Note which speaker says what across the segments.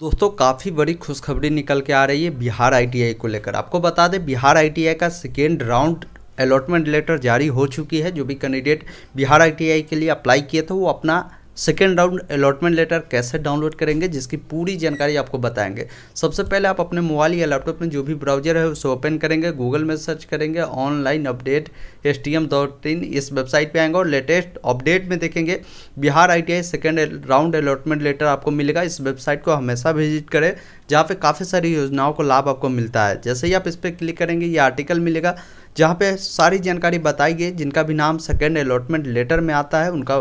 Speaker 1: दोस्तों काफ़ी बड़ी खुशखबरी निकल के आ रही है बिहार आईटीआई को लेकर आपको बता दें बिहार आईटीआई का सेकेंड राउंड अलॉटमेंट लेटर जारी हो चुकी है जो भी कैंडिडेट बिहार आईटीआई के लिए अप्लाई किए थे वो अपना सेकेंड राउंड अलॉटमेंट लेटर कैसे डाउनलोड करेंगे जिसकी पूरी जानकारी आपको बताएंगे सबसे पहले आप अपने मोबाइल या लैपटॉप में जो भी ब्राउजर है उसे ओपन करेंगे गूगल में सर्च करेंगे online update S T M dot in इस वेबसाइट पे आएंगे और लेटेस्ट अपडेट में देखेंगे Bihar I T I second round allotment letter आपको मिलेगा इस वेबसाइट को हमेशा विजिट करें जहाँ पर काफ़ी सारी योजनाओं को लाभ आपको मिलता है जैसे ही आप इस पर क्लिक करेंगे ये आर्टिकल मिलेगा जहाँ पे सारी जानकारी बताई गई जिनका भी नाम सेकेंड अलॉटमेंट लेटर में आता है उनका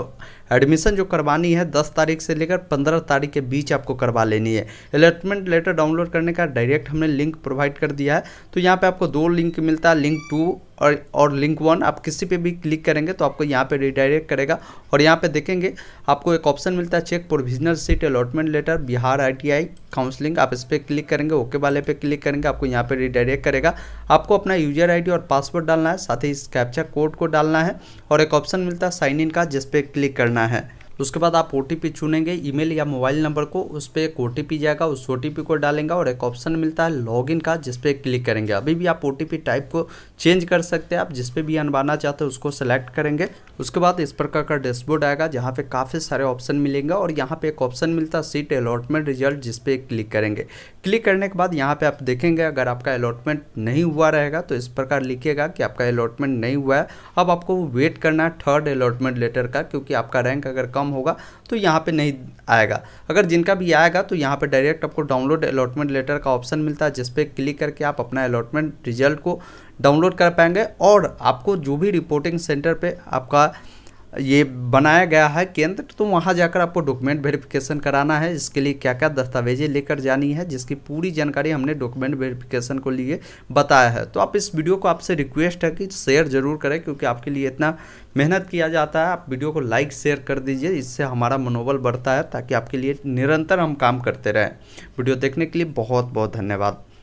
Speaker 1: एडमिशन जो करवानी है दस तारीख से लेकर पंद्रह तारीख के बीच आपको करवा लेनी है अलॉटमेंट लेटर डाउनलोड करने का डायरेक्ट हमने लिंक प्रोवाइड कर दिया है तो यहाँ पर आपको दो लिंक मिलता है लिंक टू और और लिंक वन आप किसी पे भी क्लिक करेंगे तो आपको यहाँ पे रिडायरेक्ट करेगा और यहाँ पे देखेंगे आपको एक ऑप्शन मिलता है check provisional seat allotment letter Bihar ITI counselling आप इस पर क्लिक करेंगे ओके वाले पे क्लिक करेंगे आपको यहाँ पे रिडायरेक्ट करेगा आपको अपना यूजर आई और पासवर्ड डालना है साथ ही इस कैप्चा कोड को डालना है और एक ऑप्शन मिलता है साइन इन का जिसपे क्लिक करना है तो उसके बाद आप ओ चुनेंगे ईमेल या मोबाइल नंबर को उस पर एक ओ जाएगा उस ओ को डालेंगे और एक ऑप्शन मिलता है लॉगिन का जिस पर क्लिक करेंगे अभी भी आप ओ टाइप को चेंज कर सकते हैं आप जिस पर भी अनवाना चाहते हैं उसको सेलेक्ट करेंगे उसके बाद इस प्रकार का डैशबोर्ड आएगा जहाँ पे काफ़ी सारे ऑप्शन मिलेंगे और यहाँ पे एक ऑप्शन मिलता है सीट अलॉटमेंट रिजल्ट जिस पर क्लिक करेंगे क्लिक करने के बाद यहाँ पे आप देखेंगे अगर आपका अलॉटमेंट नहीं हुआ रहेगा तो इस प्रकार लिखिएगा कि आपका अलॉटमेंट नहीं हुआ है अब आपको वेट करना है थर्ड अलॉटमेंट लेटर का क्योंकि आपका रैंक अगर कम कम होगा तो यहाँ पे नहीं आएगा अगर जिनका भी आएगा तो यहाँ पे डायरेक्ट आपको डाउनलोड अलॉटमेंट लेटर का ऑप्शन मिलता है जिस पर क्लिक करके आप अपना अलॉटमेंट रिजल्ट को डाउनलोड कर पाएंगे और आपको जो भी रिपोर्टिंग सेंटर पर आपका ये बनाया गया है केंद्र तो वहाँ जाकर आपको डॉक्यूमेंट वेरिफिकेशन कराना है इसके लिए क्या क्या दस्तावेजें लेकर जानी है जिसकी पूरी जानकारी हमने डॉक्यूमेंट वेरिफिकेशन को लिए बताया है तो आप इस वीडियो को आपसे रिक्वेस्ट है कि शेयर ज़रूर करें क्योंकि आपके लिए इतना मेहनत किया जाता है आप वीडियो को लाइक शेयर कर दीजिए इससे हमारा मनोबल बढ़ता है ताकि आपके लिए निरंतर हम काम करते रहें वीडियो देखने के लिए बहुत बहुत धन्यवाद